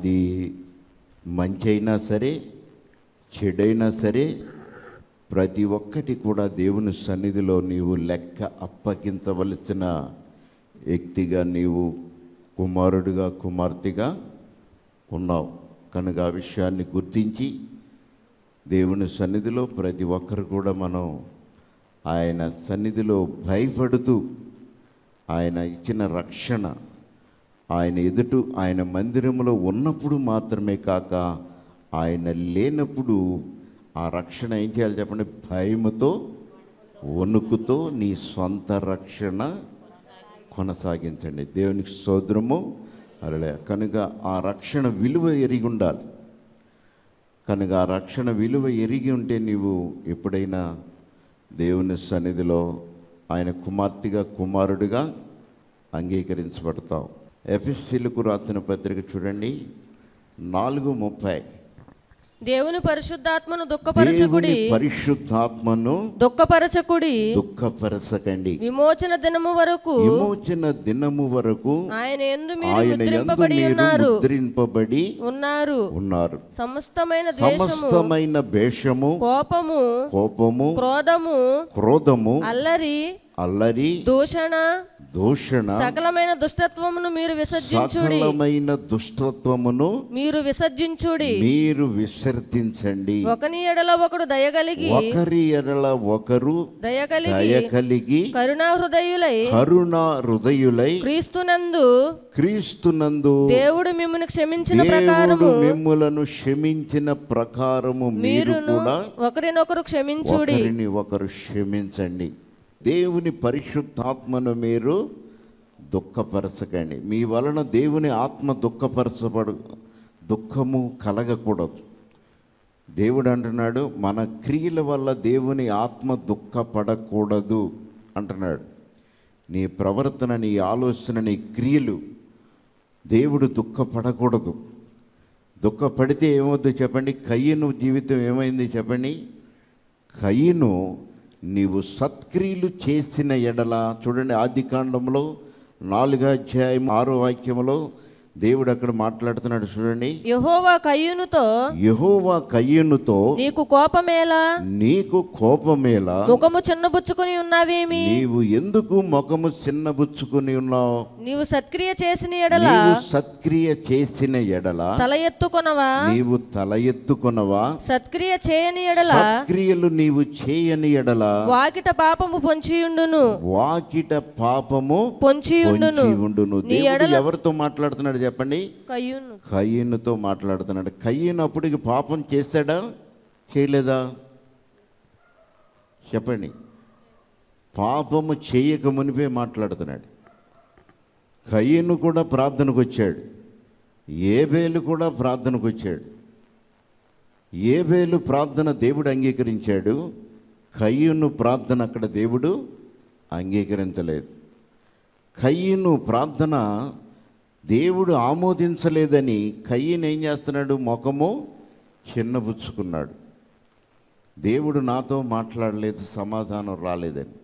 అది మంచైనా సరే చెడైనా సరే ప్రతి ఒక్కటి కూడా దేవుని సన్నిధిలో నీవు లెక్క అప్పగించవలసిన వ్యక్తిగా నీవు కుమారుడిగా కుమార్తెగా ఉన్నావు కనుక ఆ విషయాన్ని గుర్తించి దేవుని సన్నిధిలో ప్రతి ఒక్కరు కూడా మనం ఆయన సన్నిధిలో భయపడుతూ ఆయన ఇచ్చిన రక్షణ ఆయన ఎదుట ఆయన మందిరంలో ఉన్నప్పుడు మాత్రమే కాక ఆయన లేనప్పుడు ఆ రక్షణ ఏం చేయాలి చెప్పండి భయముతో వణుకుతో నీ సొంత రక్షణ కొనసాగించండి దేవునికి సోద్రము అరలే కనుక ఆ రక్షణ విలువ ఎరిగి ఉండాలి కనుక ఆ రక్షణ విలువ ఎరిగి ఉంటే నీవు ఎప్పుడైనా దేవుని సన్నిధిలో ఆయన కుమార్తెగా కుమారుడిగా అంగీకరించబడతావు ఎఫ్ఎస్సీలకు రాసిన పత్రిక చూడండి నాలుగు ముప్పై దేవుని పరిశుద్ధాత్మను దుఃఖపరచకుడి పరిశుద్ధాత్మను దుఃఖపరచకుడి దుఃఖపరచకండి విమోచన దినము వరకు విమోచన దినము వరకు ఆయన ఎందు ముద్రింపబడి ఉన్నారు ముద్రింపబడి ఉన్నారు ఉన్నారు సమస్తమైన సమస్తమైన భేషము కోపము కోపము క్రోధము క్రోధము అల్లరి అల్లరి దూషణ దూషణ సకలమైన దుష్టత్వమును మీరు విసర్జించుడి సకలమైన దుష్టత్వమును మీరు విసర్జించుడి మీరు విసర్జించండి ఒకని ఎడల ఒకడు దయగలిగి ఒకరి ఎడల ఒకరు దయగలిగి దయగలిగి కరుణా హృదయులై కరుణా హృదయులై క్రీస్తునందు క్రీస్తునందు దేవుడు మిమ్మల్ని క్షమించిన ప్రకారము మిమ్ములను క్షమించిన ప్రకారము మీరు కూడా ఒకరినొకరు క్షమించుడి ఒకరిని ఒకరు క్షమించండి దేవుని పరిశుద్ధాత్మను మీరు దుఃఖపరచకండి మీ వలన దేవుని ఆత్మ దుఃఖపరచబడు దుఃఖము కలగకూడదు దేవుడు అంటున్నాడు మన క్రియల వల్ల దేవుని ఆత్మ దుఃఖపడకూడదు అంటున్నాడు నీ ప్రవర్తన నీ ఆలోచన నీ క్రియలు దేవుడు దుఃఖపడకూడదు దుఃఖపడితే ఏమవుద్దు చెప్పండి కయ్యను జీవితం ఏమైంది చెప్పండి కయ్యను నీవు సత్క్రియలు చేసిన ఎడల చూడండి ఆది కాండంలో నాలుగో అధ్యాయం ఆరో వాక్యంలో దేవుడు అక్కడ మాట్లాడుతున్నాడు చూడండి యహోవా కయ్యునుతో యహోవా కయ్యునుతో నీకు కోపమేలా నీకు కోపమేలా ముఖము చిన్నబుచ్చుకుని ఉన్నావేమి నీవు ఎందుకు ముఖము చిన్నబుచ్చుకుని ఉన్నావు నీవు సత్క్రియ చేసిన ఎడల సత్క్రియ చేసిన ఎడల తల ఎత్తుకొనవా నీవు తల ఎత్తుకొనవా సత్క్రియ చేయని ఎడల సత్క్రియలు నీవు చేయని ఎడల వాకిట పాపము పొంచియుండును వాకిట పాపము పొంచియుండును ఉండును ఎడల ఎవరితో మాట్లాడుతున్నాడు చెప్పండి కయ్యూను మాట్లాడుతున్నాడు కయ్యూను అప్పటికి పాపం చేస్తాడా చేయలేదా చెప్పండి పాపము చేయక మునిపే మాట్లాడుతున్నాడు కయ్యను కూడా ప్రార్థనకు వచ్చాడు ఏబేలు కూడా ప్రార్థనకు వచ్చాడు ఏబేలు ప్రార్థన దేవుడు అంగీకరించాడు కయ్యను ప్రార్థన అక్కడ దేవుడు అంగీకరించలేదు కయ్యను ప్రార్థన దేవుడు ఆమోదించలేదని కయ్యను ఏం చేస్తున్నాడు ముఖము చిన్నపుచ్చుకున్నాడు దేవుడు నాతో మాట్లాడలేదు సమాధానం రాలేదని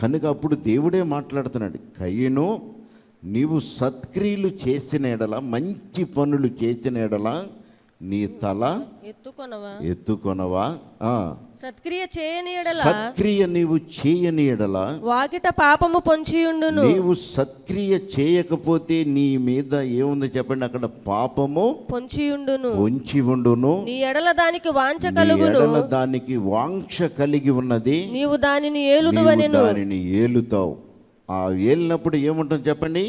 కనుక అప్పుడు దేవుడే మాట్లాడుతున్నాడు కయ్యను నీవు సత్క్రియలు చేసిన ఎడల మంచి పనులు చేసిన ఎడలా నీ తల ఎత్తుకొనవా ఎత్తుకొనవా సత్క్రియ చేయని ఎడల సత్క్రియ నీవు చేయని ఎడల వాకిట పాపము పొంచియుండును నీవు సత్క్రియ చేయకపోతే నీ మీద ఏముంది చెప్పండి అక్కడ పాపము పొంచియుండును పొంచి ఉండును నీ ఎడల దానికి వాంఛ కలుగును ఎడల దానికి వాంఛ కలిగి ఉన్నది నీవు దానిని ఏలుదువనెను దానిని ఏలుతావు ఆ ఏలినప్పుడు ఏముంటుంది చెప్పండి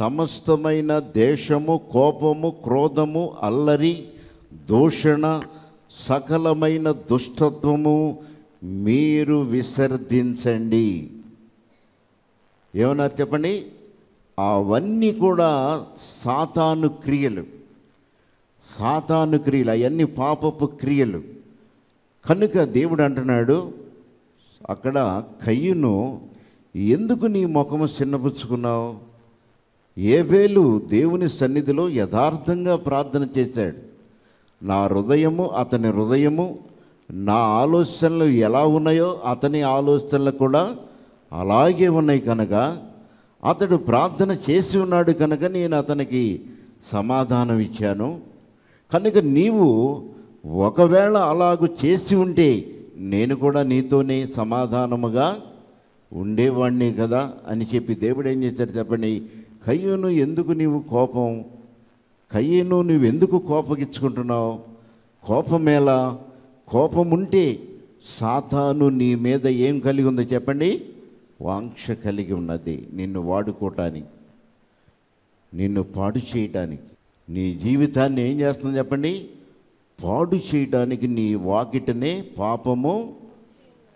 సమస్తమైన దేశము కోపము క్రోధము అల్లరి దూషణ సకలమైన దుష్టత్వము మీరు విసర్జించండి ఏమన్నారు చెప్పండి అవన్నీ కూడా సాతాను క్రియలు సాతాను క్రియలు అవన్నీ పాపపు క్రియలు కనుక దేవుడు అంటున్నాడు అక్కడ కయ్యును ఎందుకు నీ ముఖము చిన్నపుచ్చుకున్నావు ఏవేలు దేవుని సన్నిధిలో యథార్థంగా ప్రార్థన చేశాడు నా హృదయము అతని హృదయము నా ఆలోచనలు ఎలా ఉన్నాయో అతని ఆలోచనలు కూడా అలాగే ఉన్నాయి కనుక అతడు ప్రార్థన చేసి ఉన్నాడు కనుక నేను అతనికి సమాధానం ఇచ్చాను కనుక నీవు ఒకవేళ అలాగు చేసి ఉంటే నేను కూడా నీతోనే సమాధానముగా ఉండేవాడిని కదా అని చెప్పి దేవుడు ఏం చేశాడు చెప్పండి కయ్యను ఎందుకు నీవు కోపం కయ్యను ఎందుకు కోపగించుకుంటున్నావు కోపమేలా కోపముంటే సాతాను నీ మీద ఏం కలిగి ఉందో చెప్పండి వాంక్ష కలిగి ఉన్నది నిన్ను వాడుకోవటానికి నిన్ను పాడు చేయటానికి నీ జీవితాన్ని ఏం చేస్తుంది చెప్పండి పాడు చేయడానికి నీ వాకిటనే పాపము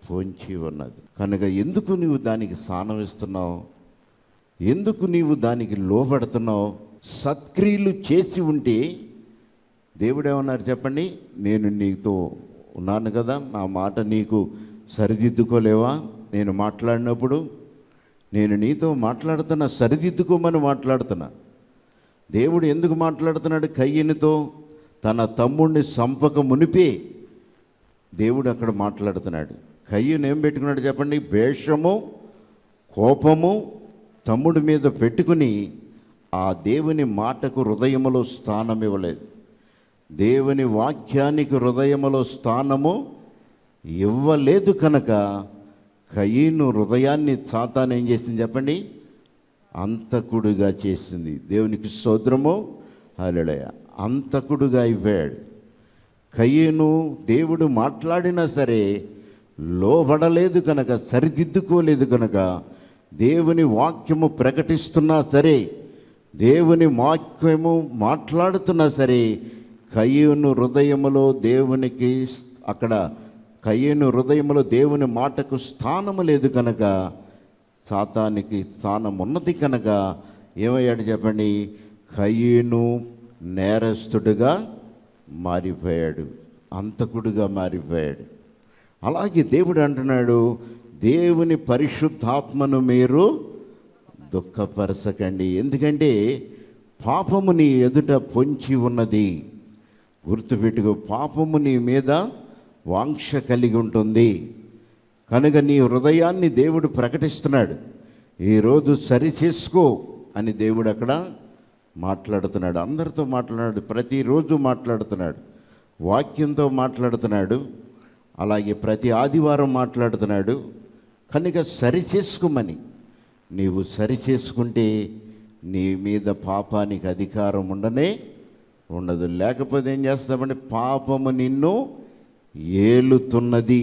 పొంచి ఉన్నది కనుక ఎందుకు నువ్వు దానికి స్నానం ఇస్తున్నావు ఎందుకు నీవు దానికి లోబడుతున్నావు సత్క్రియలు చేసి ఉంటే దేవుడు ఏమన్నారు చెప్పండి నేను నీతో ఉన్నాను కదా నా మాట నీకు సరిదిద్దుకోలేవా నేను మాట్లాడినప్పుడు నేను నీతో మాట్లాడుతున్నా సరిదిద్దుకోమని మాట్లాడుతున్నా దేవుడు ఎందుకు మాట్లాడుతున్నాడు కయ్యనితో తన తమ్ముడిని సంపక మునిపే దేవుడు అక్కడ మాట్లాడుతున్నాడు కయ్యను ఏం పెట్టుకున్నాడు చెప్పండి భేషము కోపము తమ్ముడి మీద పెట్టుకుని ఆ దేవుని మాటకు హృదయములో స్థానం ఇవ్వలేదు దేవుని వాక్యానికి హృదయములో స్థానము ఇవ్వలేదు కనుక కయ్యను హృదయాన్ని సాతాన్ ఏం చేసింది చెప్పండి అంతకుడుగా చేసింది దేవునికి సోద్రము హలిడయ అంతకుడుగా ఇవ్వాడు కయ్యను దేవుడు మాట్లాడినా సరే లోబడలేదు కనుక సరిదిద్దుకోలేదు కనుక దేవుని వాక్యము ప్రకటిస్తున్నా సరే దేవుని వాక్యము మాట్లాడుతున్నా సరే కయ్యను హృదయములో దేవునికి అక్కడ కయ్యను హృదయములో దేవుని మాటకు స్థానము లేదు కనుక సాతానికి స్థానం ఉన్నది కనుక ఏమయ్యాడు చెప్పండి కయ్యను నేరస్తుడుగా మారిపోయాడు అంతకుడుగా మారిపోయాడు అలాగే దేవుడు అంటున్నాడు దేవుని పరిశుద్ధాత్మను మీరు దుఃఖపరచకండి ఎందుకంటే పాపము నీ ఎదుట పొంచి ఉన్నది గుర్తుపెట్టుకో పాపము నీ మీద వాంక్ష కలిగి ఉంటుంది కనుక నీ హృదయాన్ని దేవుడు ప్రకటిస్తున్నాడు ఈరోజు సరి చేసుకో అని దేవుడు అక్కడ మాట్లాడుతున్నాడు అందరితో మాట్లాడు ప్రతిరోజు మాట్లాడుతున్నాడు వాక్యంతో మాట్లాడుతున్నాడు అలాగే ప్రతి ఆదివారం మాట్లాడుతున్నాడు కనుక సరిచేసుకోమని నీవు సరిచేసుకుంటే నీ మీద పాపానికి అధికారం ఉండనే ఉండదు లేకపోతే ఏం చేస్తామంటే పాపము నిన్ను ఏలుతున్నది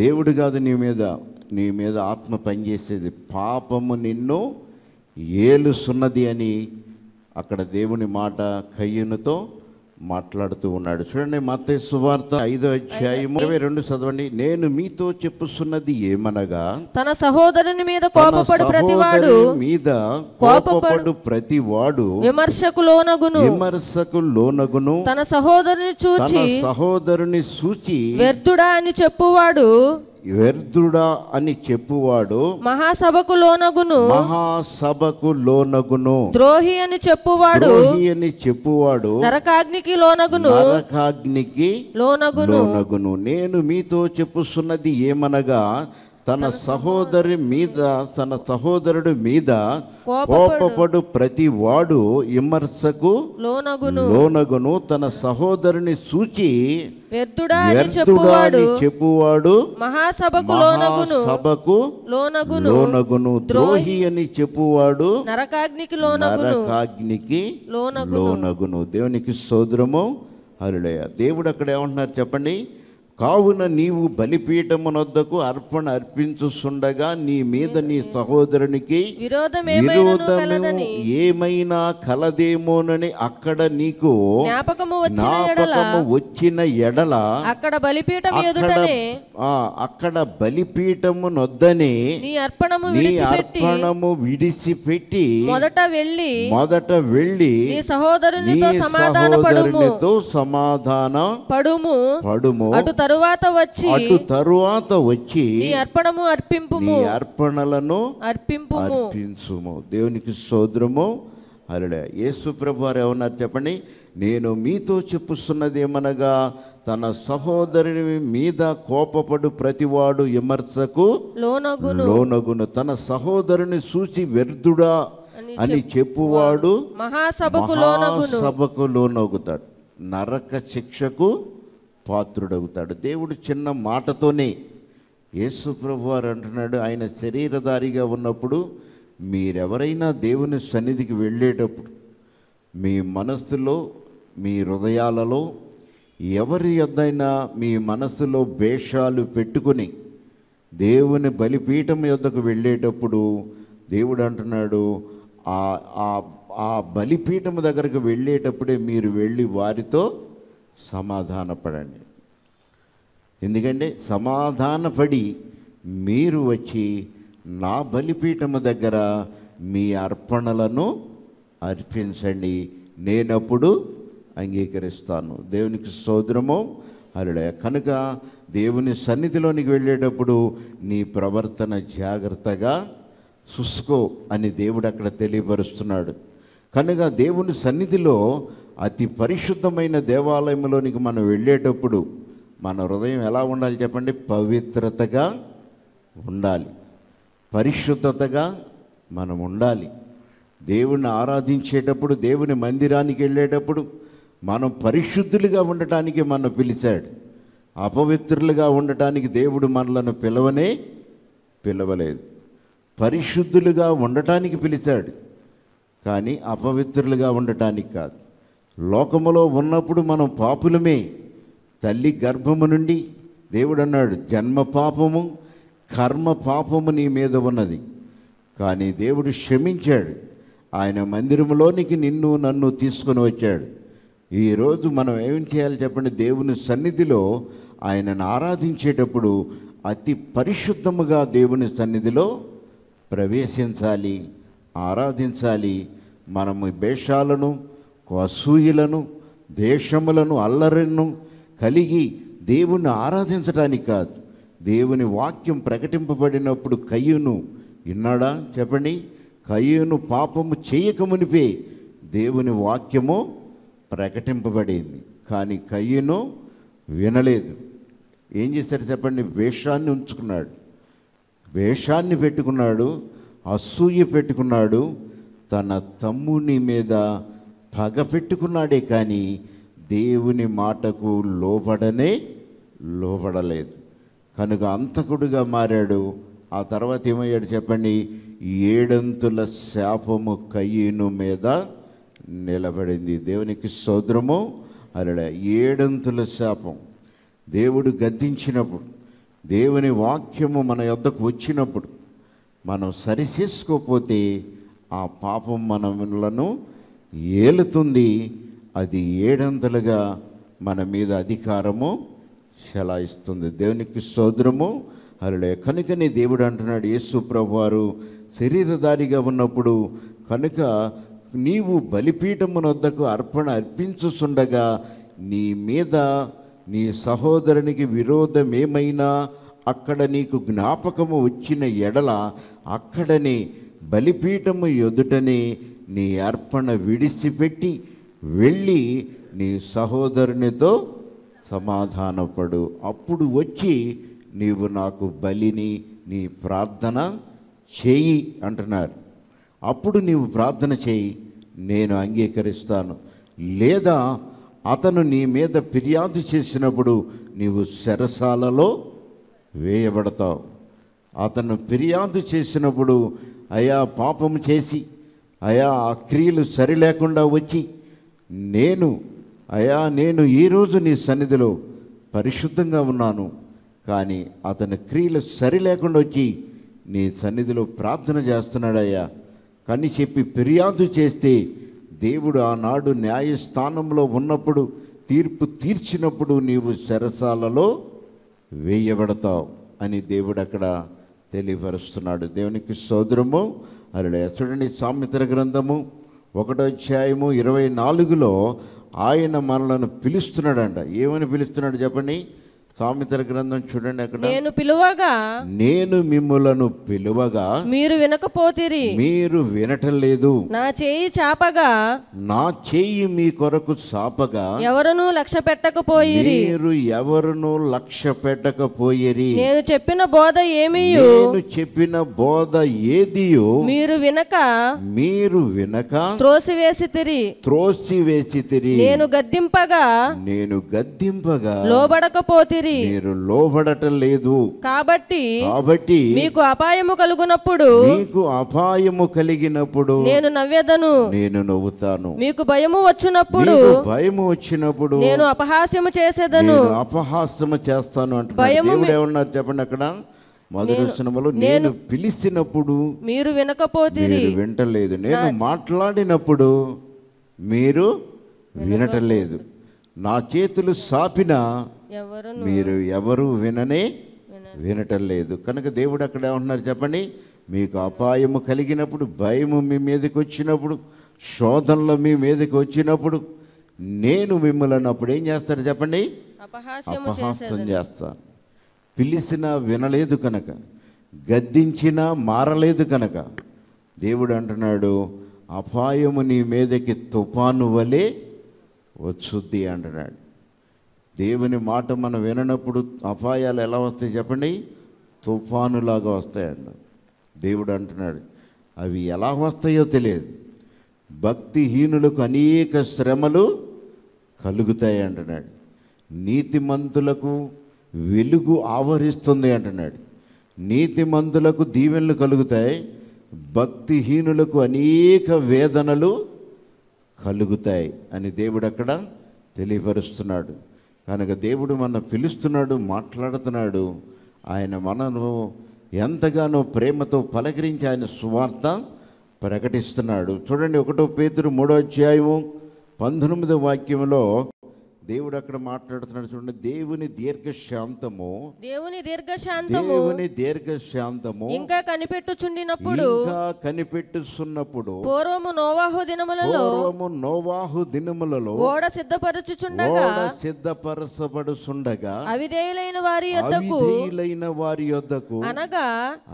దేవుడు కాదు నీ మీద నీ మీద ఆత్మ పనిచేసేది పాపము నిన్ను ఏలుసున్నది అని అక్కడ దేవుని మాట కయ్యనుతో మాట్లాడుతూ ఉన్నాడు చూడండి మత్తే సువార్త ఐదో అధ్యాయము ఇరవై రెండు చదవండి నేను మీతో చెప్పుస్తున్నది ఏమనగా తన సహోదరుని మీద కోపపడు ప్రతివాడు మీద కోపపడు ప్రతివాడు విమర్శకు లోనగును విమర్శకు లోనగును తన సహోదరుని చూచి సహోదరుని సూచి వ్యర్థుడా అని చెప్పువాడు వ్యర్థుడా అని చెప్పువాడు మహాసభకు లోనగును మహాసభకు లోనగును ద్రోహి అని చెప్పువాడు అని చెప్పువాడు నరకాగ్నికి లోనగును నరకాగ్నికి లోనగును లోనగును నేను మీతో చెప్పుస్తున్నది ఏమనగా తన సహోదరి మీద తన సహోదరుడు మీద కోపపడు ప్రతి వాడు విమర్శకు లోనగును లోనగును తన సహోదరుని సూచి చెప్పువాడు మహాసభకు లోనగును సభకు లోనగును లోనగును ద్రోహి అని చెప్పువాడు నరకాగ్నికి లోనగును నరకాగ్నికి లోనగును లోనగును దేవునికి సోదరము హరుడయ దేవుడు అక్కడ ఏమంటున్నారు చెప్పండి కావున నీవు బలిపీఠమునొద్దకు అర్పణ అర్పించుండగా నీ మీద నీ సహోదరునికి విరోధము ఏమైనా కలదేమోనని అక్కడ నీకు జ్ఞాపకము వచ్చిన ఎడల అక్కడ బలిపీఠం అక్కడ బలిపీఠము నొద్దని అర్పణము నీ అర్పణము విడిచిపెట్టి మొదట వెళ్ళి మొదట వెళ్ళి నీ సహోదరునితో సమాధాన పడుము పడుము తరువాత వచ్చి అటు తరువాత వచ్చి నీ అర్పణము అర్పింపు అర్పణలను అర్పింపు అర్పించుము దేవునికి సోద్రము అలడే యేసు ప్రభు వారు ఏమన్నారు చెప్పండి నేను మీతో చెప్పుస్తున్నది ఏమనగా తన సహోదరుని మీద కోపపడు ప్రతివాడు విమర్శకు లోనగును లోనగును తన సహోదరుని చూసి వ్యర్థుడా అని చెప్పువాడు మహాసభకు లోనగుతాడు నరక శిక్షకు పాత్రుడవుతాడు దేవుడు చిన్న మాటతోనే ప్రభు వారు అంటున్నాడు ఆయన శరీరధారిగా ఉన్నప్పుడు మీరెవరైనా దేవుని సన్నిధికి వెళ్ళేటప్పుడు మీ మనస్సులో మీ హృదయాలలో ఎవరి యొద్దైనా మీ మనస్సులో భేషాలు పెట్టుకుని దేవుని బలిపీఠం యొద్దకు వెళ్ళేటప్పుడు దేవుడు అంటున్నాడు ఆ బలిపీఠం దగ్గరకు వెళ్ళేటప్పుడే మీరు వెళ్ళి వారితో సమాధానపడండి ఎందుకంటే సమాధానపడి మీరు వచ్చి నా బలిపీఠము దగ్గర మీ అర్పణలను అర్పించండి నేనప్పుడు అంగీకరిస్తాను దేవునికి సోదరము అలడయ కనుక దేవుని సన్నిధిలోనికి వెళ్ళేటప్పుడు నీ ప్రవర్తన జాగ్రత్తగా చూసుకో అని దేవుడు అక్కడ తెలియపరుస్తున్నాడు కనుక దేవుని సన్నిధిలో అతి పరిశుద్ధమైన దేవాలయంలోనికి మనం వెళ్ళేటప్పుడు మన హృదయం ఎలా ఉండాలి చెప్పండి పవిత్రతగా ఉండాలి పరిశుద్ధతగా మనం ఉండాలి దేవుణ్ణి ఆరాధించేటప్పుడు దేవుని మందిరానికి వెళ్ళేటప్పుడు మనం పరిశుద్ధులుగా ఉండటానికి మనం పిలిచాడు అపవిత్రులుగా ఉండటానికి దేవుడు మనలను పిలవనే పిలవలేదు పరిశుద్ధులుగా ఉండటానికి పిలిచాడు కానీ అపవిత్రులుగా ఉండటానికి కాదు లోకములో ఉన్నప్పుడు మనం పాపులమే తల్లి గర్భము నుండి దేవుడు అన్నాడు జన్మ పాపము కర్మ పాపము నీ మీద ఉన్నది కానీ దేవుడు క్షమించాడు ఆయన మందిరంలోనికి నిన్ను నన్ను తీసుకొని వచ్చాడు ఈరోజు మనం ఏం చేయాలి చెప్పండి దేవుని సన్నిధిలో ఆయనను ఆరాధించేటప్పుడు అతి పరిశుద్ధముగా దేవుని సన్నిధిలో ప్రవేశించాలి ఆరాధించాలి మనము భేషాలను అసూయలను దేశములను అల్లరిను కలిగి దేవుణ్ణి ఆరాధించడానికి కాదు దేవుని వాక్యం ప్రకటింపబడినప్పుడు కయ్యును విన్నాడా చెప్పండి కయ్యును పాపము చేయకమునిపే దేవుని వాక్యము ప్రకటింపబడింది కానీ కయ్యును వినలేదు ఏం చేశారు చెప్పండి వేషాన్ని ఉంచుకున్నాడు వేషాన్ని పెట్టుకున్నాడు అసూయ పెట్టుకున్నాడు తన తమ్ముని మీద పగపెట్టుకున్నాడే కానీ దేవుని మాటకు లోబడనే లోబడలేదు కనుక అంతకుడుగా మారాడు ఆ తర్వాత ఏమయ్యాడు చెప్పండి ఏడంతుల శాపము కయ్యను మీద నిలబడింది దేవునికి సోద్రము అరడ ఏడంతుల శాపం దేవుడు గద్దించినప్పుడు దేవుని వాక్యము మన యొద్దకు వచ్చినప్పుడు మనం సరిచేసుకోకపోతే ఆ పాపం మనలను ఏలుతుంది అది ఏడంతలుగా మన మీద అధికారము చలాయిస్తుంది దేవునికి సోదరము అలా కనుకనే దేవుడు అంటున్నాడు యేసు ప్రభు వారు శరీరధారిగా ఉన్నప్పుడు కనుక నీవు బలిపీఠమునొద్దకు అర్పణ అర్పించుచుండగా నీ మీద నీ సహోదరునికి విరోధమేమైనా అక్కడ నీకు జ్ఞాపకము వచ్చిన ఎడల అక్కడనే బలిపీఠము ఎదుటనే నీ అర్పణ విడిచిపెట్టి వెళ్ళి నీ సహోదరునితో సమాధానపడు అప్పుడు వచ్చి నీవు నాకు బలిని నీ ప్రార్థన చేయి అంటున్నారు అప్పుడు నీవు ప్రార్థన చేయి నేను అంగీకరిస్తాను లేదా అతను నీ మీద ఫిర్యాదు చేసినప్పుడు నీవు శరసాలలో వేయబడతావు అతను ఫిర్యాదు చేసినప్పుడు అయా పాపం చేసి అయా ఆ క్రియలు సరి లేకుండా వచ్చి నేను అయా నేను ఈరోజు నీ సన్నిధిలో పరిశుద్ధంగా ఉన్నాను కానీ అతని క్రియలు సరి లేకుండా వచ్చి నీ సన్నిధిలో ప్రార్థన చేస్తున్నాడయ్యా కానీ చెప్పి ఫిర్యాదు చేస్తే దేవుడు ఆనాడు న్యాయస్థానంలో ఉన్నప్పుడు తీర్పు తీర్చినప్పుడు నీవు శరసాలలో వేయబడతావు అని దేవుడు అక్కడ తెలియపరుస్తున్నాడు దేవునికి సోదరము అలా చూడండి సామెతల గ్రంథము ఒకటో అధ్యాయము ఇరవై నాలుగులో ఆయన మనలను పిలుస్తున్నాడంట ఏమని పిలుస్తున్నాడు చెప్పండి సామెతల గ్రంథం చూడండి అక్కడ నేను పిలువగా నేను మిమ్ములను పిలువగా మీరు వినకపోతిరి మీరు వినటం లేదు నా చేయి చాపగా నా చేయి మీ కొరకు చాపగా ఎవరును లక్ష్య పెట్టకపోయిరి మీరు ఎవరును లక్ష్య పెట్టకపోయేరి నేను చెప్పిన బోధ ఏమియు నేను చెప్పిన బోధ ఏదియో మీరు వినక మీరు వినక త్రోసివేసి తిరి త్రోసివేసి తిరి నేను గద్దింపగా నేను గద్దింపగా లోబడకపోతిరి ఉన్నది మీరు లోబడటం లేదు కాబట్టి కాబట్టి మీకు అపాయము కలుగునప్పుడు మీకు అపాయము కలిగినప్పుడు నేను నవ్వేదను నేను నవ్వుతాను మీకు భయము వచ్చినప్పుడు భయము వచ్చినప్పుడు నేను అపహాస్యము చేసేదను అపహాస్యము చేస్తాను అంటే దేవుడు ఏమన్నారు చెప్పండి అక్కడ నేను పిలిచినప్పుడు మీరు వినకపోతే వింటలేదు నేను మాట్లాడినప్పుడు మీరు వినటలేదు నా చేతులు సాపిన మీరు ఎవరు విననే వినటం లేదు కనుక దేవుడు అక్కడ ఉన్నారు చెప్పండి మీకు అపాయము కలిగినప్పుడు భయము మీ మీదకి వచ్చినప్పుడు శోధనలు మీ మీదకి వచ్చినప్పుడు నేను మిమ్మల్ని అప్పుడు ఏం చేస్తారు చెప్పండి అపహాసం చేస్తాను పిలిచినా వినలేదు కనుక గద్దించినా మారలేదు కనుక దేవుడు అంటున్నాడు అపాయము నీ మీదకి తుఫాను వలె వచ్చుద్ది అంటున్నాడు దేవుని మాట మనం విననప్పుడు అపాయాలు ఎలా వస్తాయి చెప్పండి తుఫానులాగా వస్తాయండి దేవుడు అంటున్నాడు అవి ఎలా వస్తాయో తెలియదు భక్తిహీనులకు అనేక శ్రమలు కలుగుతాయి అంటున్నాడు నీతిమంతులకు వెలుగు ఆవరిస్తుంది అంటున్నాడు నీతిమంతులకు దీవెనలు కలుగుతాయి భక్తిహీనులకు అనేక వేదనలు కలుగుతాయి అని దేవుడు అక్కడ తెలియపరుస్తున్నాడు కనుక దేవుడు మన పిలుస్తున్నాడు మాట్లాడుతున్నాడు ఆయన మనను ఎంతగానో ప్రేమతో పలకరించి ఆయన సువార్త ప్రకటిస్తున్నాడు చూడండి ఒకటో పేతురు మూడో అధ్యాయము పంతొమ్మిదో వాక్యంలో దేవుడు అక్కడ మాట్లాడుతున్నాడు చూడండి దేవుని దీర్ఘశాంతము దేవుని దీర్ఘశాంతము దేవుని దీర్ఘశాంతము ఇంకా కనిపెట్టుచుండినప్పుడు ఇంకా కనిపెట్టుచున్నప్పుడు పూర్వము నోవాహు దినములలో పూర్వము నోవాహు దినములలో ఓడ సిద్ధపరచుచుండగా ఓడ సిద్ధపరచబడుచుండగా అవిధేయులైన వారి యొద్దకు అవిధేయులైన వారి యొద్దకు అనగా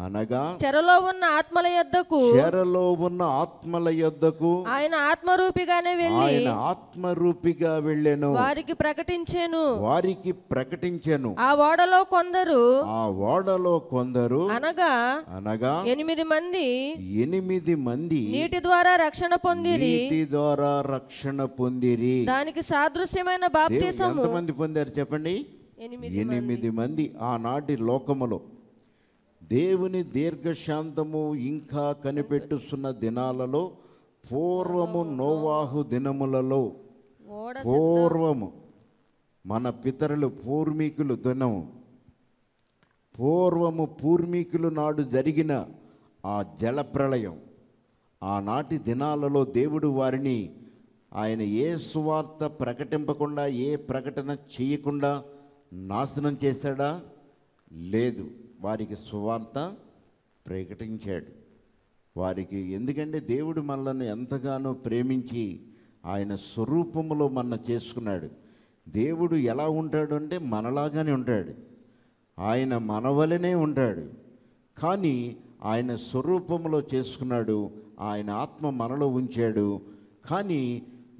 అనగా చెరలో ఉన్న ఆత్మల యొద్దకు చెరలో ఉన్న ఆత్మల యొద్దకు ఆయన ఆత్మరూపిగానే వెళ్ళి ఆయన ఆత్మరూపిగా వెళ్ళెను వారి వారికి ప్రకటించాను వారికి ప్రకటించాను ఆ ఓడలో కొందరు ఆ ఓడలో కొందరు అనగా అనగా ఎనిమిది మంది ఎనిమిది మంది నీటి ద్వారా రక్షణ పొందిరి నీటి ద్వారా రక్షణ పొందిరి దానికి సాదృశ్యమైన బాప్తిసము మంది పొందారు చెప్పండి ఎనిమిది మంది ఆనాటి లోకములో దేవుని దీర్ఘశాంతము ఇంకా కనిపెట్టుస్తున్న దినాలలో పూర్వము నోవాహు దినములలో పూర్వము మన పితరులు పూర్వీకులు దునము పూర్వము పూర్వీకులు నాడు జరిగిన ఆ జలప్రళయం ఆనాటి దినాలలో దేవుడు వారిని ఆయన ఏ సువార్త ప్రకటింపకుండా ఏ ప్రకటన చేయకుండా నాశనం చేశాడా లేదు వారికి సువార్త ప్రకటించాడు వారికి ఎందుకంటే దేవుడు మనల్ని ఎంతగానో ప్రేమించి ఆయన స్వరూపంలో మన చేసుకున్నాడు దేవుడు ఎలా ఉంటాడు అంటే మనలాగానే ఉంటాడు ఆయన మనవలనే ఉంటాడు కానీ ఆయన స్వరూపంలో చేసుకున్నాడు ఆయన ఆత్మ మనలో ఉంచాడు కానీ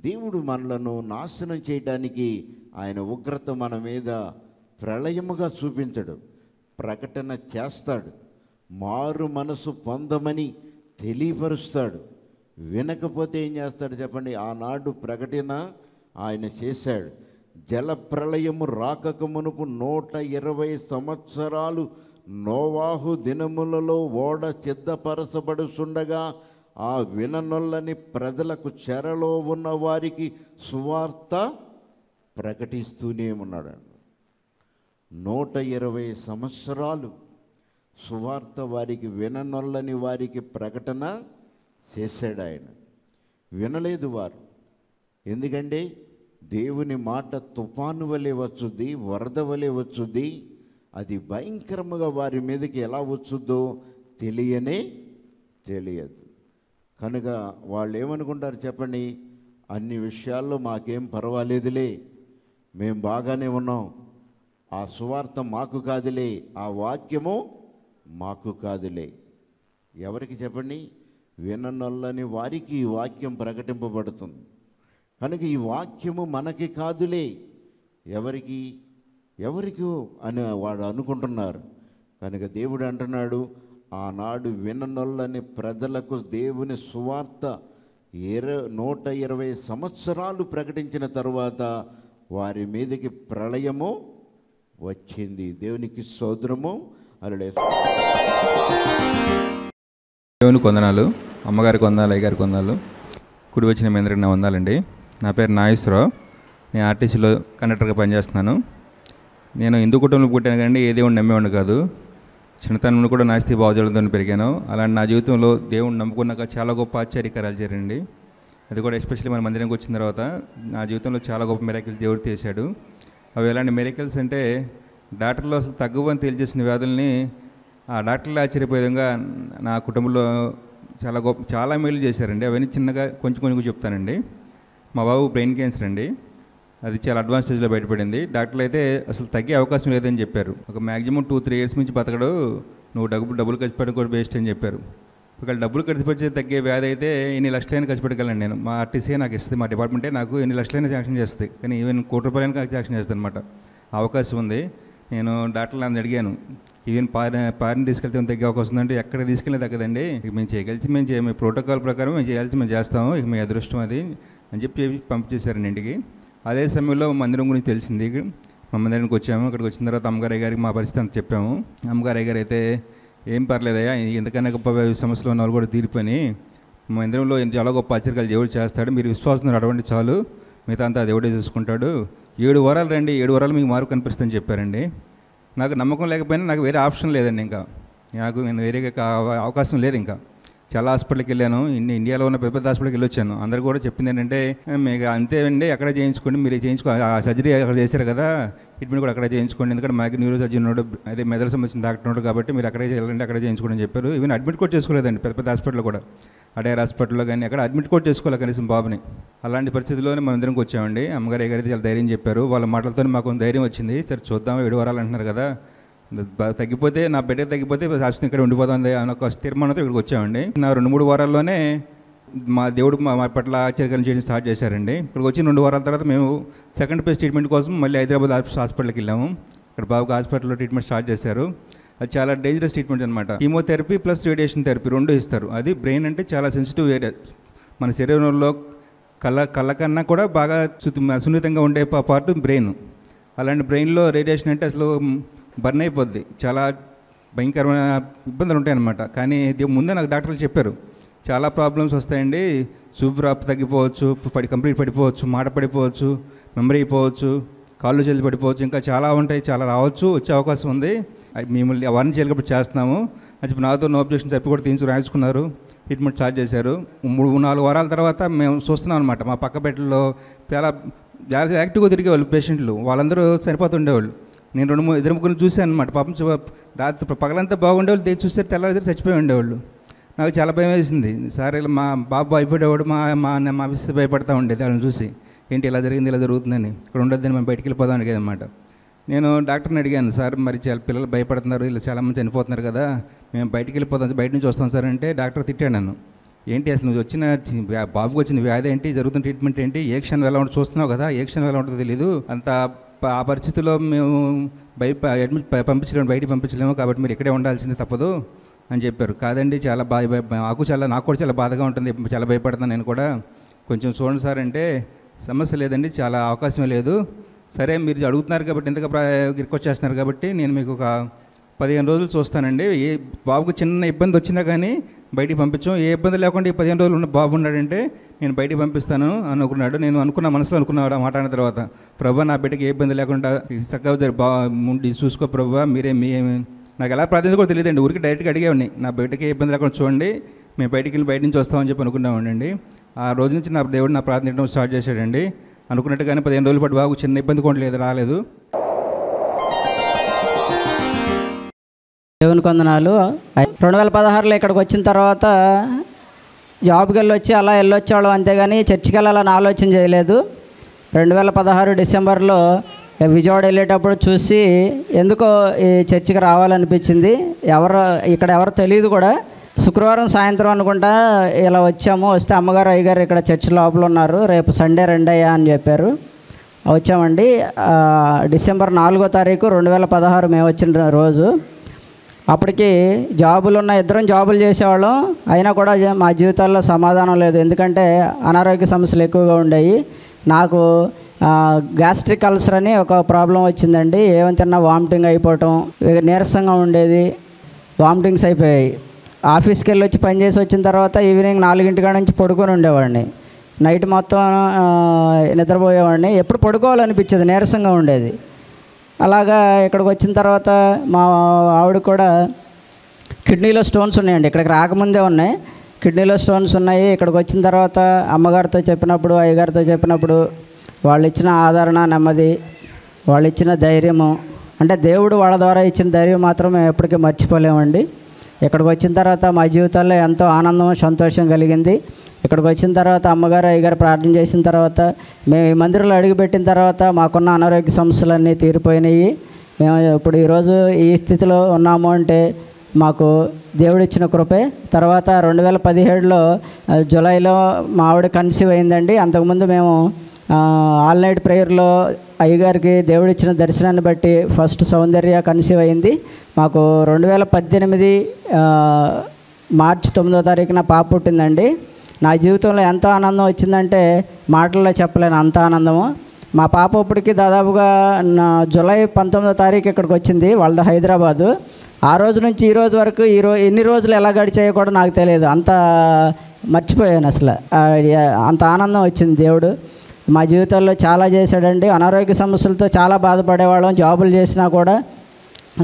దేవుడు మనలను నాశనం చేయడానికి ఆయన ఉగ్రత మన మీద ప్రళయముగా చూపించడు ప్రకటన చేస్తాడు మారు మనసు పొందమని తెలియపరుస్తాడు వినకపోతే ఏం చేస్తాడు చెప్పండి ఆనాడు ప్రకటన ఆయన చేశాడు జల ప్రళయము రాకక మునుపు నూట ఇరవై సంవత్సరాలు నోవాహు దినములలో ఓడ సిద్ధపరచబడుచుండగా ఆ విననొల్లని ప్రజలకు చెరలో ఉన్న వారికి సువార్త ప్రకటిస్తూనే ఉన్నాడు నూట ఇరవై సంవత్సరాలు సువార్త వారికి విననొల్లని వారికి ప్రకటన చేశాడు ఆయన వినలేదు వారు ఎందుకంటే దేవుని మాట తుఫాను వలె వచ్చుద్ది వరద వలె వచ్చుద్ది అది భయంకరంగా వారి మీదకి ఎలా వచ్చుద్దో తెలియనే తెలియదు కనుక వాళ్ళు ఏమనుకుంటారు చెప్పండి అన్ని విషయాల్లో మాకేం పర్వాలేదులే మేము బాగానే ఉన్నాం ఆ సువార్త మాకు కాదులే ఆ వాక్యము మాకు కాదులే ఎవరికి చెప్పండి విననొల్లని వారికి ఈ వాక్యం ప్రకటింపబడుతుంది కనుక ఈ వాక్యము మనకి కాదులే ఎవరికి ఎవరికి అని వాడు అనుకుంటున్నారు కనుక దేవుడు అంటున్నాడు ఆనాడు విననొల్లని ప్రజలకు దేవుని సువార్త ఇర నూట ఇరవై సంవత్సరాలు ప్రకటించిన తరువాత వారి మీదకి ప్రళయము వచ్చింది దేవునికి సోదరము అలాడే దేవుని కొందనాలు అమ్మగారికి వందాలు అయ్యగారికి వందాలు కుడి వచ్చిన మీ నా వందాలండి నా పేరు నాగేశ్వరరావు నేను ఆర్టీసీలో కండక్టర్గా పనిచేస్తున్నాను నేను హిందూ కుటుంబంలో పుట్టాను కానీ ఏ దేవుడిని నమ్మేవాడిని కాదు చిన్నతనంలో కూడా నాస్తి భావజాలతో పెరిగాను అలాంటి నా జీవితంలో దేవుడిని నమ్ముకున్నాక చాలా గొప్ప ఆశ్చర్యకరాలు జరిగింది అది కూడా ఎస్పెషల్లీ మన మందిరంకి వచ్చిన తర్వాత నా జీవితంలో చాలా గొప్ప మిరాకిల్ దేవుడు తీశాడు అవి ఎలాంటి మిరాకిల్స్ అంటే డాక్టర్లు అసలు తగ్గువని తేల్చేసిన వ్యాధుల్ని ఆ డాక్టర్లు ఆశ్చర్యపోయే విధంగా నా కుటుంబంలో చాలా గొప్ప చాలా మేలు చేశారండి అవన్నీ చిన్నగా కొంచెం కొంచెం చెప్తానండి మా బాబు బ్రెయిన్ క్యాన్సర్ అండి అది చాలా అడ్వాన్స్ స్టేజ్లో బయటపడింది డాక్టర్లు అయితే అసలు తగ్గే అవకాశం లేదని చెప్పారు ఒక మ్యాక్సిమం టూ త్రీ ఇయర్స్ నుంచి బతకడు నువ్వు డబ్బు డబ్బులు ఖర్చు పెట్టడం కూడా వేస్ట్ అని చెప్పారు ఒకవేళ డబ్బులు ఖర్చు పెట్టే తగ్గే వ్యాధి అయితే ఎన్ని లక్షలైనా ఖర్చు పెట్టగలను నేను మా ఆర్టీసీ నాకు ఇస్తుంది మా డిపార్ట్మెంటే నాకు ఎన్ని లక్షలైనా శాంక్షన్ చేస్తుంది కానీ ఈవెన్ కోటి రూపాయలైన శాంక్షన్ చేస్తుంది అనమాట అవకాశం ఉంది నేను డాక్టర్లు అందరు అడిగాను ఈవెన్ పారి పారిని తీసుకెళ్తే దగ్గర వస్తుందంటే ఎక్కడ తీసుకెళ్ళిన తగ్గదండి ఇక మేము చేయగలిసి మేము చేయ ప్రోటోకాల్ ప్రకారం మేము చేయాల్సి మేము చేస్తాము ఇక మీ అదృష్టం అది అని చెప్పి పంపించేశారండి ఇంటికి అదే సమయంలో మందిరం గురించి తెలిసింది మా మందిరానికి వచ్చాము అక్కడికి వచ్చిన తర్వాత అమ్మగారి గారికి మా పరిస్థితి అంత చెప్పాము అమ్మగారి గారు అయితే ఏం పర్లేదయ్యా ఎందుకన్నా గొప్ప సమస్యలు ఉన్న వాళ్ళు కూడా తీరిపోయి మా ఇంద్రంలో చాలా గొప్ప ఆచరికలు దేవుడు చేస్తాడు మీరు విశ్వాసం అడవండి చాలు మిగతా అంతా దేవుడే చూసుకుంటాడు ఏడు వారాలు రండి ఏడు వారాలు మీకు మారు కనిపిస్తుందని చెప్పారండి నాకు నమ్మకం లేకపోయినా నాకు వేరే ఆప్షన్ లేదండి ఇంకా నాకు నేను వేరే అవకాశం లేదు ఇంకా చాలా హాస్పిటల్కి వెళ్ళాను ఇన్ని ఇండియాలో ఉన్న పెద్ద పెద్ద హాస్పిటల్కి వచ్చాను అందరు కూడా చెప్పింది ఏంటంటే మీకు అండి అక్కడ చేయించుకోండి మీరు చేయించుకో ఆ సర్జరీ అక్కడ చేశారు కదా ట్రీట్మెంట్ కూడా అక్కడ చేయించుకోండి ఎందుకంటే మాకు న్యూరో సర్జన్ ఉన్నాడు అదే మెదడు సంబంధించిన డాక్టర్ ఉన్నాడు కాబట్టి మీరు అక్కడే వెళ్ళండి అక్కడే చేయించుకోండి అని చెప్పారు ఈవెన్ అడ్మిట్ కూడా చేసుకోలేదండి పెద్ద పెద్ద హాస్పిటల్ కూడా అడేర్ హాస్పిటల్లో కానీ అక్కడ అడ్మిట్ కూడా చేసుకోవాలి కనీసం బాబుని అలాంటి పరిస్థితిలోనే మనం ఇద్దరికి వచ్చామండి అమ్మగారు ఎగరైతే చాలా ధైర్యం చెప్పారు వాళ్ళ మాటలతో మాకు ధైర్యం వచ్చింది సరే చూద్దాం ఏడు వారాలు అంటున్నారు కదా తగ్గిపోతే నా బిడ్డ తగ్గిపోతే శాశ్వతం ఇక్కడ ఉండిపోతుంది అన్న ఒక తీర్మానంతో ఇక్కడికి వచ్చామండి నా రెండు మూడు వారాల్లోనే మా దేవుడు మా పట్ల ఆశ్చర్యకరం చేయడం స్టార్ట్ చేశారండి ఇక్కడికి వచ్చిన రెండు వారాల తర్వాత మేము సెకండ్ ఫేజ్ ట్రీట్మెంట్ కోసం మళ్ళీ హైదరాబాద్ హాస్పిటల్కి వెళ్ళాము ఇక్కడ బాబుకి హాస్పిటల్లో ట్రీట్మెంట్ స్టార్ట్ చేశారు అది చాలా డేంజరస్ ట్రీట్మెంట్ అనమాట కీమోథెరపీ ప్లస్ రేడియేషన్ థెరపీ రెండు ఇస్తారు అది బ్రెయిన్ అంటే చాలా సెన్సిటివ్ ఏరియా మన శరీరంలో కళ్ళ కళ్ళ కన్నా కూడా బాగా సున్నితంగా ఉండే పార్ట్ బ్రెయిన్ అలాంటి బ్రెయిన్లో రేడియేషన్ అంటే అసలు బర్న్ అయిపోద్ది చాలా భయంకరమైన ఇబ్బందులు ఉంటాయన్నమాట కానీ ఇది ముందే నాకు డాక్టర్లు చెప్పారు చాలా ప్రాబ్లమ్స్ వస్తాయండి రాపు తగ్గిపోవచ్చు పడి కంప్లీట్ పడిపోవచ్చు మాట పడిపోవచ్చు మెమరీ అయిపోవచ్చు కాళ్ళు చేతులు పడిపోవచ్చు ఇంకా చాలా ఉంటాయి చాలా రావచ్చు వచ్చే అవకాశం ఉంది మిమ్మల్ని అవన్నీ చేయలేకపోతే చేస్తున్నాము అని చెప్పి నాతో నో అబ్జెక్షన్ చెప్పి కూడా తీసి రాయించుకున్నారు ట్రీట్మెంట్ స్టార్ట్ చేశారు మూడు నాలుగు వారాల తర్వాత మేము చూస్తున్నాం అనమాట మా పక్క బెడ్లో చాలా చాలా యాక్టివ్గా తిరిగే వాళ్ళు పేషెంట్లు వాళ్ళందరూ సరిపోతుండేవాళ్ళు నేను రెండు మూడు ఇద్దరు ముగ్గురు చూశాను అనమాట పాపం రాత్రి పగలంతా బాగుండేవాళ్ళు తెచ్చి చూస్తే తెల్లారి చచ్చిపోయి ఉండేవాళ్ళు నాకు చాలా భయం వేసింది సార్ ఇలా మా బాబు భయపడేవాడు మా మా మా మిస్ భయపడతా ఉండేది వాళ్ళని చూసి ఏంటి ఇలా జరిగింది ఇలా జరుగుతుందని ఇక్కడ ఉండొద్దని మేము బయటికి వెళ్ళిపోదాం అనమాట నేను డాక్టర్ని అడిగాను సార్ మరి చాలా పిల్లలు భయపడుతున్నారు ఇలా చాలామంది చనిపోతున్నారు కదా మేము బయటికి వెళ్ళిపోతాం బయట నుంచి వస్తాం సార్ అంటే డాక్టర్ తిట్టాడు నన్ను ఏంటి అసలు నువ్వు వచ్చిన బాబుకి వచ్చిన వ్యాధి ఏంటి జరుగుతున్న ట్రీట్మెంట్ ఏంటి ఏ క్షణం ఎలా ఉంటుంది చూస్తున్నావు కదా ఏ క్షణం ఎలా ఉంటుందో తెలియదు అంత ఆ పరిస్థితిలో మేము బయట అడ్మిట్ పంపించలేము బయటికి పంపించలేము కాబట్టి మీరు ఇక్కడే ఉండాల్సింది తప్పదు అని చెప్పారు కాదండి చాలా బాధ నాకు చాలా నాకు కూడా చాలా బాధగా ఉంటుంది చాలా భయపడుతున్నాను నేను కూడా కొంచెం చూడండి సార్ అంటే సమస్య లేదండి చాలా అవకాశమే లేదు సరే మీరు అడుగుతున్నారు కాబట్టి ఇంతగా రిక్వెస్ట్ చేస్తున్నారు కాబట్టి నేను మీకు ఒక పదిహేను రోజులు చూస్తానండి ఏ బాబుకు చిన్న ఇబ్బంది వచ్చినా కానీ బయటికి పంపించాం ఏ ఇబ్బంది లేకుండా ఈ పదిహేను రోజులు ఉన్న బాబు ఉన్నాడంటే నేను బయటికి పంపిస్తాను అనుకున్నాడు నేను అనుకున్న మనసులో అనుకున్నాడు మాట్లాడిన తర్వాత ప్రభు నా బిడ్డకి ఏ ఇబ్బంది లేకుండా చక్కగా బా ఉండి చూసుకో ప్రభు మీరే మీ నాకు ఎలా ప్రార్థించ కూడా తెలియదండి ఊరికి డైరెక్ట్గా అడిగేవాడిని నా బయటకి ఏ ఇబ్బంది లేకుండా చూడండి మేము బయటికి వెళ్ళి బయట నుంచి వస్తామని చెప్పి అనుకున్నామండి ఆ రోజు నుంచి నా దేవుడు నా ప్రార్థించడం స్టార్ట్ చేశాడండి అనుకున్నట్టుగానే పదిహేను రోజుల పాటు బాగు చిన్న ఇబ్బంది కొండ లేదు రాలేదు దేవుని కొందనాలు రెండు వేల పదహారులో ఇక్కడికి వచ్చిన తర్వాత జాబ్కి వెళ్ళొచ్చి అలా వెళ్ళొచ్చేవాళ్ళం అంతేగాని చర్చికి వెళ్ళాలని ఆలోచన చేయలేదు రెండు వేల పదహారు డిసెంబర్లో విజయవాడ వెళ్ళేటప్పుడు చూసి ఎందుకో ఈ చర్చికి రావాలనిపించింది ఎవరు ఇక్కడ ఎవరు తెలియదు కూడా శుక్రవారం సాయంత్రం అనుకుంటా ఇలా వచ్చాము వస్తే అమ్మగారు అయ్యగారు ఇక్కడ చర్చ్ లోపల ఉన్నారు రేపు సండే రెండయ్యా అని చెప్పారు వచ్చామండి డిసెంబర్ నాలుగో తారీఖు రెండు వేల పదహారు మేము వచ్చిన రోజు అప్పటికి జాబులు ఉన్న ఇద్దరం జాబులు చేసేవాళ్ళం అయినా కూడా మా జీవితాల్లో సమాధానం లేదు ఎందుకంటే అనారోగ్య సమస్యలు ఎక్కువగా ఉండేవి నాకు గ్యాస్ట్రిక్ అల్సర్ అని ఒక ప్రాబ్లం వచ్చిందండి ఏమని తిన్నా వామిటింగ్ అయిపోవటం నీరసంగా ఉండేది వామిటింగ్స్ అయిపోయాయి ఆఫీస్కి వెళ్ళి వచ్చి పనిచేసి వచ్చిన తర్వాత ఈవినింగ్ నాలుగింటి కాడ నుంచి పడుకొని ఉండేవాడిని నైట్ మొత్తం నిద్రపోయేవాడిని ఎప్పుడు పడుకోవాలనిపించేది నీరసంగా ఉండేది అలాగా ఇక్కడికి వచ్చిన తర్వాత మా ఆవిడ కూడా కిడ్నీలో స్టోన్స్ ఉన్నాయండి ఇక్కడికి రాకముందే ఉన్నాయి కిడ్నీలో స్టోన్స్ ఉన్నాయి ఇక్కడికి వచ్చిన తర్వాత అమ్మగారితో చెప్పినప్పుడు అయ్యగారితో చెప్పినప్పుడు వాళ్ళు ఇచ్చిన ఆదరణ నెమ్మది వాళ్ళు ఇచ్చిన ధైర్యము అంటే దేవుడు వాళ్ళ ద్వారా ఇచ్చిన ధైర్యం మాత్రం ఎప్పటికీ మర్చిపోలేమండి ఇక్కడికి వచ్చిన తర్వాత మా జీవితాల్లో ఎంతో ఆనందం సంతోషం కలిగింది ఇక్కడికి వచ్చిన తర్వాత అమ్మగారు అయ్యగారు ప్రార్థన చేసిన తర్వాత మేము ఈ మందిరంలో అడుగుపెట్టిన తర్వాత మాకున్న అనారోగ్య సమస్యలన్నీ తీరిపోయినాయి మేము ఇప్పుడు ఈరోజు ఈ స్థితిలో ఉన్నాము అంటే మాకు దేవుడిచ్చిన కృపే తర్వాత రెండు వేల పదిహేడులో జూలైలో మా ఆవిడ కన్సీవ్ అయిందండి అంతకుముందు మేము ఆల్ నైట్ ప్రేయర్లో అయ్యగారికి దేవుడిచ్చిన దర్శనాన్ని బట్టి ఫస్ట్ సౌందర్య కన్సీవ్ అయింది మాకు రెండు వేల పద్దెనిమిది మార్చి తొమ్మిదో తారీఖున పాప పుట్టిందండి నా జీవితంలో ఎంత ఆనందం వచ్చిందంటే మాటల్లో చెప్పలేను అంత ఆనందము మా పాప ఇప్పటికి దాదాపుగా నా జూలై పంతొమ్మిదో తారీఖు ఇక్కడికి వచ్చింది వాళ్ళది హైదరాబాదు ఆ రోజు నుంచి ఈ రోజు వరకు ఈ రోజు ఎన్ని రోజులు ఎలా గడిచాయో కూడా నాకు తెలియదు అంత మర్చిపోయాను అసలు అంత ఆనందం వచ్చింది దేవుడు మా జీవితంలో చాలా చేశాడండి అనారోగ్య సమస్యలతో చాలా బాధపడేవాళ్ళం జాబులు చేసినా కూడా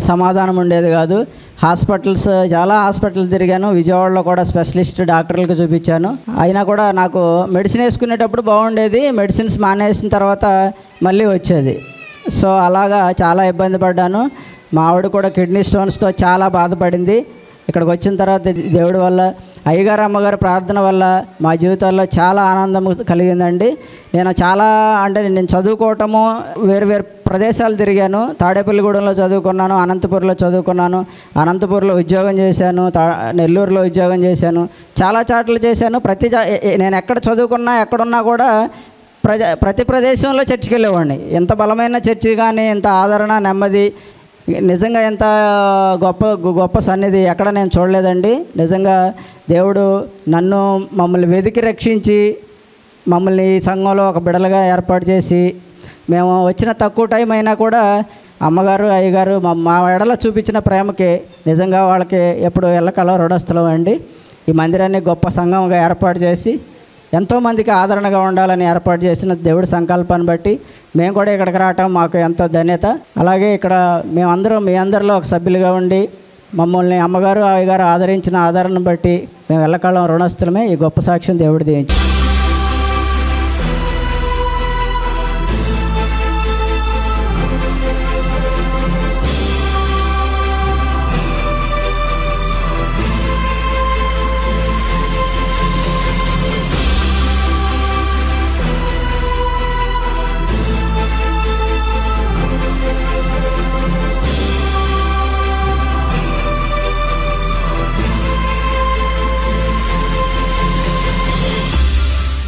సమాధానం ఉండేది కాదు హాస్పిటల్స్ చాలా హాస్పిటల్ తిరిగాను విజయవాడలో కూడా స్పెషలిస్ట్ డాక్టర్లకు చూపించాను అయినా కూడా నాకు మెడిసిన్ వేసుకునేటప్పుడు బాగుండేది మెడిసిన్స్ మానేసిన తర్వాత మళ్ళీ వచ్చేది సో అలాగా చాలా ఇబ్బంది పడ్డాను మా ఆవిడ కూడా కిడ్నీ స్టోన్స్తో చాలా బాధపడింది ఇక్కడికి వచ్చిన తర్వాత దేవుడి వల్ల అయ్యగారు అమ్మగారు ప్రార్థన వల్ల మా జీవితాల్లో చాలా ఆనందం కలిగిందండి నేను చాలా అంటే నేను చదువుకోవటము వేరు వేరు ప్రదేశాలు తిరిగాను తాడేపల్లిగూడెంలో చదువుకున్నాను అనంతపూర్లో చదువుకున్నాను అనంతపూర్లో ఉద్యోగం చేశాను తా నెల్లూరులో ఉద్యోగం చేశాను చాలా చాట్లు చేశాను ప్రతి నేను ఎక్కడ చదువుకున్నా ఎక్కడున్నా కూడా ప్రజ ప్రతి ప్రదేశంలో చర్చికి వెళ్ళేవాడిని ఎంత బలమైన చర్చి కానీ ఇంత ఆదరణ నెమ్మది నిజంగా ఎంత గొప్ప గొప్ప సన్నిధి ఎక్కడ నేను చూడలేదండి నిజంగా దేవుడు నన్ను మమ్మల్ని వెతికి రక్షించి మమ్మల్ని ఈ సంఘంలో ఒక బిడలుగా ఏర్పాటు చేసి మేము వచ్చిన తక్కువ టైం అయినా కూడా అమ్మగారు అయ్యగారు మా మా ఎడల చూపించిన ప్రేమకి నిజంగా వాళ్ళకి ఎప్పుడు ఎల్లకాలం రుణస్థలం అండి ఈ మందిరాన్ని గొప్ప సంఘంగా ఏర్పాటు చేసి ఎంతోమందికి ఆదరణగా ఉండాలని ఏర్పాటు చేసిన దేవుడి సంకల్పాన్ని బట్టి మేము కూడా ఇక్కడికి రావటం మాకు ఎంతో ధన్యత అలాగే ఇక్కడ మేమందరం మీ అందరిలో ఒక సభ్యులుగా ఉండి మమ్మల్ని అమ్మగారు అయ్యగారు ఆదరించిన ఆదరణను బట్టి మేము ఎల్లకాలం రుణస్థులమే ఈ గొప్ప సాక్ష్యం దేవుడు దేయించాం